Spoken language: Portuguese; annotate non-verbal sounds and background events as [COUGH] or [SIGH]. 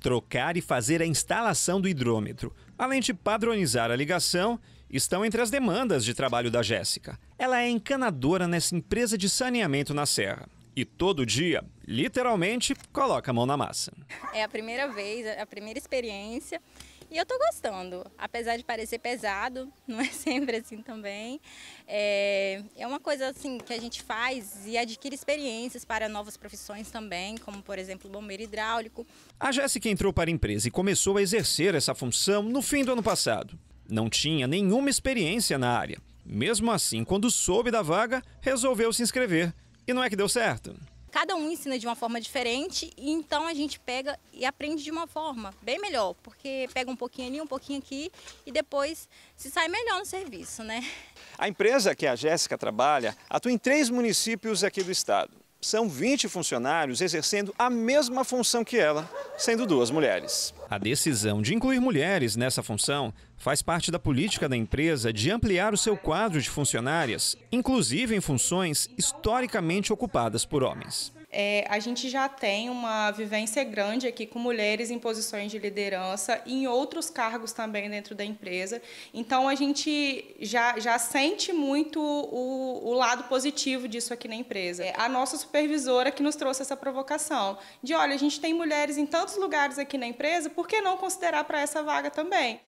trocar e fazer a instalação do hidrômetro. Além de padronizar a ligação, estão entre as demandas de trabalho da Jéssica. Ela é encanadora nessa empresa de saneamento na Serra. E todo dia, literalmente, coloca a mão na massa. É a primeira vez, é a primeira experiência. E eu estou gostando, apesar de parecer pesado, [LAUGHS] não é sempre assim também. É, é uma coisa assim que a gente faz e adquire experiências para novas profissões também, como por exemplo bombeiro hidráulico. A Jéssica entrou para a empresa e começou a exercer essa função no fim do ano passado. Não tinha nenhuma experiência na área. Mesmo assim, quando soube da vaga, resolveu se inscrever. E não é que deu certo cada um ensina de uma forma diferente, e então a gente pega e aprende de uma forma bem melhor, porque pega um pouquinho ali, um pouquinho aqui e depois se sai melhor no serviço, né? A empresa que a Jéssica trabalha atua em três municípios aqui do estado. São 20 funcionários exercendo a mesma função que ela sendo duas mulheres. A decisão de incluir mulheres nessa função faz parte da política da empresa de ampliar o seu quadro de funcionárias, inclusive em funções historicamente ocupadas por homens é, a gente já tem uma vivência grande aqui com mulheres em posições de liderança e em outros cargos também dentro da empresa. Então, a gente já, já sente muito o, o lado positivo disso aqui na empresa. É a nossa supervisora que nos trouxe essa provocação de, olha, a gente tem mulheres em tantos lugares aqui na empresa, por que não considerar para essa vaga também?